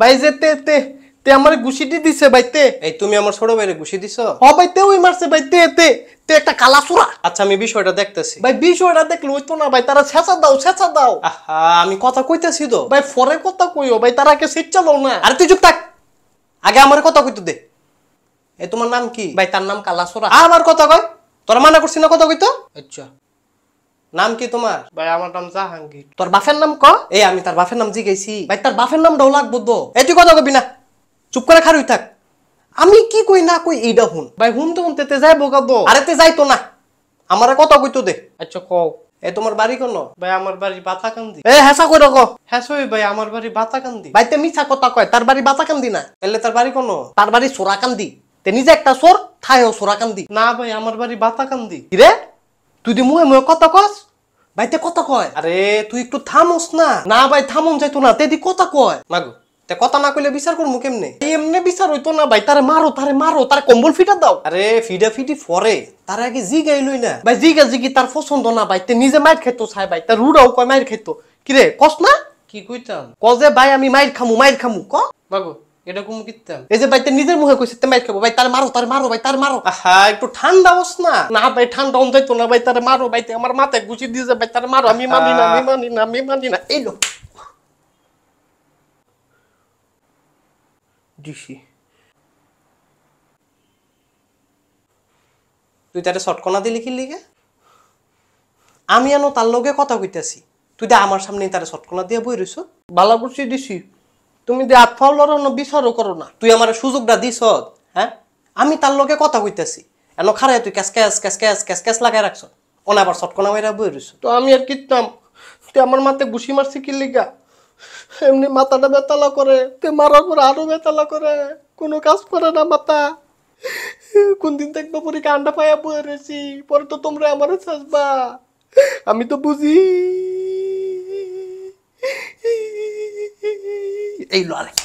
ভাই যে তে তে তে আমার গুছিটি দিছে ভাই তে এই তুমি আমার ছোট ভাইরে গুছি দিছো ও ভাই তে ওই মারছে ভাই তে তে তে একটা কালা সুরা আচ্ছা আমি বিষয়টা দেখতেছি ভাই বিষয়টা দেখলে হইতো না ভাই তারা ছেঁচা দাও ছেঁচা দাও আহা আমি কথা কইতেছি তো ভাই পরে কথা কইও ভাই তারা কে সেট চালাও না আরে তুই চুপ থাক আগে আমার কথা কইতো দে এ তোমার নাম কি ভাই তার নাম কালাসুরা আমার কথা কয় তোরা মানা করছিস না কথা কইতো আচ্ছা নাম কি তোমার ভাই আমার নাম জাহাঙ্গীর তোর বাপের নাম ক এ আমি তার বাপের নাম জিগেছি ভাই তার বাপের নাম ডৌলাক বুদ্ধ এই তুই কথা কবি না চুপ করে খারুই থাক আমি কি কই না কই এইডা হুন ভাই হুন তো হুনতে তে যাই বোকা দো আরে তে যাই তো না আমারে কথা কইতো দে আচ্ছা কও এ তোমার বাড়ি কোন ভাই আমার বাড়ি বাতাকান্দি এ হেসা কই রাখো হেসই ভাই আমার বাড়ি বাতাকান্দি ভাই তে মিছা কথা কয় তার বাড়ি বাতাকান্দি না এলে তার বাড়ি কোন তার বাড়ি সোরাকান্দি তে নিজে একটা সোর থায়ও সোরাকান্দি না ভাই আমার বাড়ি বাতাকান্দি রে তুই দি মুয়ে কত কস ভাই তে কত কয় আরে তুই একটু থামস না না ভাই থামন যাইতো না তেদি কত কয় মাগো তে কথা না কইলে বিচার করমু কেমনে এমনে বিচার হইতো না ভাই তারে মারো তারে মারো তার কম্বল ফিটা দাও আরে ফিডা ফিটি পরে তার আগে জি গাই লই না ভাই জি গা জিগি তার পছন্দ না ভাই তে নিজে মাইর খাইতো সাই ভাই তার রুড়াও কয় মাইর খাইতো রে কস না কি কইতাম ক যে ভাই আমি মাইর খামু মাইর খামু ক মাগো এটা এই যে ভাই নিজের মুখে কইছে তে মাইর খাবো ভাই তার মারো তার মারো ভাই তার মারো আহা একটু ঠান্ডা হস না না ভাই ঠান্ডা হন যাইতো না ভাই তার মারো ভাই আমার মাথায় গুছি দিয়ে যে ভাই তার মারো আমি মানি না আমি মানি না আমি মানি না এই লো তুই তারে শটকনা দিলি কি লিগে আমি আনো তার লগে কথা কইতাছি তুই দে আমার সামনে তারে শটকনা দিয়ে বই রইছ ভালো করছি দিছি তুমি যে আত্মা লড়ানো বিচারও করো না তুই আমার সুযোগটা দিস হ্যাঁ আমি তার লোকে কথা কইতেছি এন খারে তুই cash cash cash cash cash cash লাগাই রাখছ ওনা আবার সটকনা মেয়েরা বই রইছ তো আমি আর কিনতাম তুই আমার মাথায় ঘুষি মারছি কি লিগা এমনি মাথাটা বেতালা করে তুই মারার পর আরও বেতালা করে কোনো কাজ করে না মাথা কোন দিন দেখবো পরে কান্ডা পায়া বয়ে রয়েছি পরে তো তোমরা আমার সাজবা আমি তো বুঝি အိတ်လွားတယ်